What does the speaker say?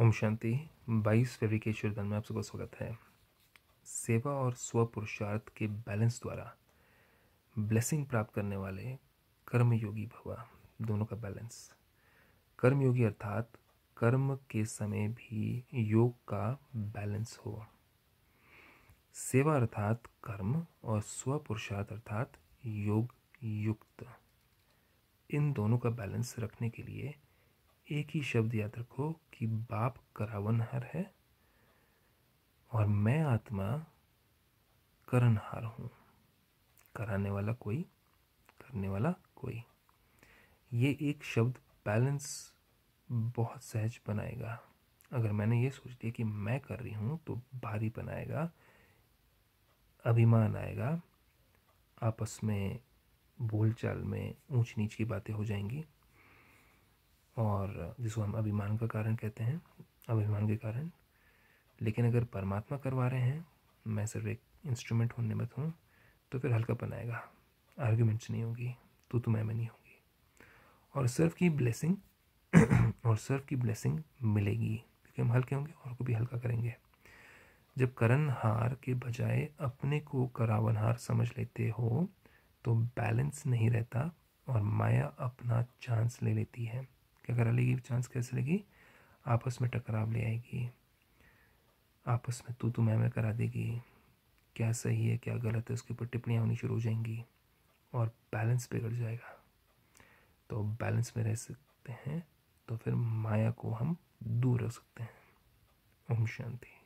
ओम शांति बाईस फरवरी के शुरुआत में आप सबका स्वागत है सेवा और स्व पुरुषार्थ के बैलेंस द्वारा ब्लेसिंग प्राप्त करने वाले कर्मयोगी भवा दोनों का बैलेंस कर्मयोगी अर्थात कर्म के समय भी योग का बैलेंस हो सेवा अर्थात कर्म और स्व पुरुषार्थ अर्थात योग युक्त इन दोनों का बैलेंस रखने के लिए एक ही शब्द याद रखो कि बाप करावनहार है और मैं आत्मा करणहार हूँ कराने वाला कोई करने वाला कोई ये एक शब्द बैलेंस बहुत सहज बनाएगा अगर मैंने ये सोच लिया कि मैं कर रही हूँ तो भारी बनाएगा अभिमान आएगा आपस में बोलचाल में ऊंच नीच की बातें हो जाएंगी और जिसको हम अभिमान का कारण कहते हैं अभिमान के कारण लेकिन अगर परमात्मा करवा रहे हैं मैं सिर्फ एक इंस्ट्रूमेंट होने मत हूँ तो फिर हल्कापन आएगा आर्ग्यूमेंट्स नहीं होगी तो तुम्हें मैं नहीं होगी और सर्व की ब्लेसिंग और सर्व की ब्लेसिंग मिलेगी क्योंकि हम हल्के होंगे और को भी हल्का करेंगे जब करण हार के बजाय अपने को करावन हार समझ लेते हो तो बैलेंस नहीं रहता और माया अपना चांस ले लेती है टकरा लेगी चांस कैसे लेगी आपस में टकराव ले आएगी आपस में तू तू मैं मैं करा देगी क्या सही है क्या गलत है उसके ऊपर टिप्पणियाँ होनी शुरू हो जाएंगी और बैलेंस बिगड़ जाएगा तो बैलेंस में रह सकते हैं तो फिर माया को हम दूर रख सकते हैं ओम शांति